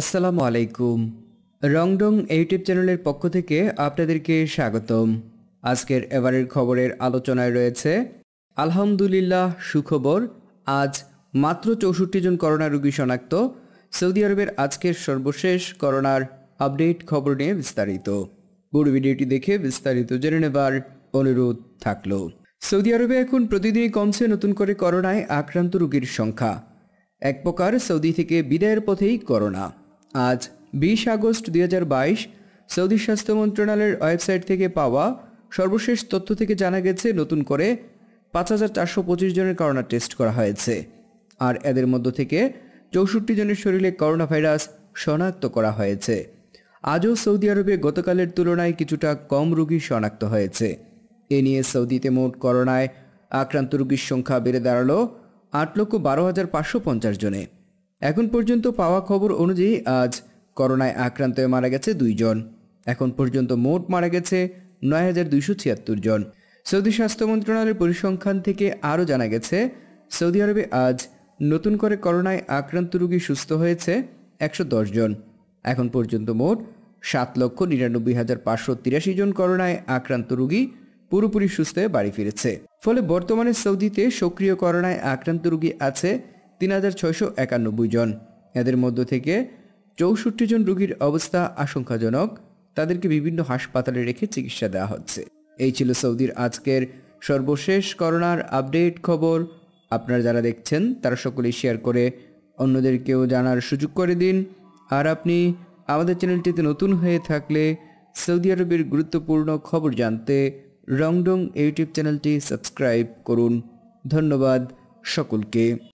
আসসালামু আলাইকুম রংডং ইউটিউব চ্যানেলের পক্ষ থেকে আপনাদেরকে স্বাগতম আজকের এবারের খবরের আলোচনায় রয়েছে আলহামদুলিল্লাহ সুখবর আজ মাত্র চৌষট্টি জন করোনা রোগী শনাক্ত সৌদি আরবের আজকের সর্বশেষ করোনার আপডেট খবর নিয়ে বিস্তারিত পুরো ভিডিওটি দেখে বিস্তারিত জেনে নেবার অনুরোধ থাকলো সৌদি আরবে এখন প্রতিদিনই কমছে নতুন করে করোনায় আক্রান্ত রোগীর সংখ্যা এক প্রকার সৌদি থেকে বিদায়ের পথেই করোনা আজ বিশ আগস্ট দুই সৌদি স্বাস্থ্য মন্ত্রণালয়ের ওয়েবসাইট থেকে পাওয়া সর্বশেষ তথ্য থেকে জানা গেছে নতুন করে পাঁচ হাজার চারশো পঁচিশ জনের করোনা টেস্ট করা হয়েছে আর এদের মধ্য থেকে চৌষট্টি জনের শরীরে করোনা ভাইরাস শনাক্ত করা হয়েছে আজও সৌদি আরবে গতকালের তুলনায় কিছুটা কম রোগী শনাক্ত হয়েছে এ নিয়ে সৌদিতে মোট করোনায় আক্রান্ত রোগীর সংখ্যা বেড়ে দাঁড়ালো আট লক্ষ বারো হাজার পাঁচশো পঞ্চাশ জনে এখন পর্যন্ত পাওয়া খবর অনুযায়ী আজ করোনায় আক্রান্ত হয়ে মারা গেছে দুইজন এখন পর্যন্ত মোট মারা গেছে নয় হাজার দুইশো ছিয়াত্তর জন সৌদি স্বাস্থ্য মন্ত্রণালয়ের পরিসংখ্যান থেকে আরও জানা গেছে সৌদি আরবে আজ নতুন করে করোনায় আক্রান্ত রোগী সুস্থ হয়েছে একশো জন এখন পর্যন্ত মোট সাত লক্ষ নিরানব্বই হাজার পাঁচশো তিরাশি জন করোনায় আক্রান্ত রোগী পুরোপুরি সুস্থ হয়ে বাড়ি ফিরেছে ফলে বর্তমানে সৌদিতে সক্রিয় করোনায় আক্রান্ত রোগী আছে তিন হাজার ছয়শো একানব্বই জন এদের মধ্য থেকে চৌষট্টি জন রোগীর অবস্থা আশঙ্কাজনক তাদেরকে বিভিন্ন হাসপাতালে রেখে চিকিৎসা দেওয়া হচ্ছে এই ছিল সৌদির আজকের সর্বশেষ করোনার আপডেট খবর আপনারা যারা দেখছেন তারা সকলে শেয়ার করে অন্যদেরকেও জানার সুযোগ করে দিন আর আপনি আমাদের চ্যানেলটিতে নতুন হয়ে থাকলে সৌদি আরবের গুরুত্বপূর্ণ খবর জানতে রংডং ইউটিউব চ্যানেলটি সাবস্ক্রাইব করুন ধন্যবাদ সকলকে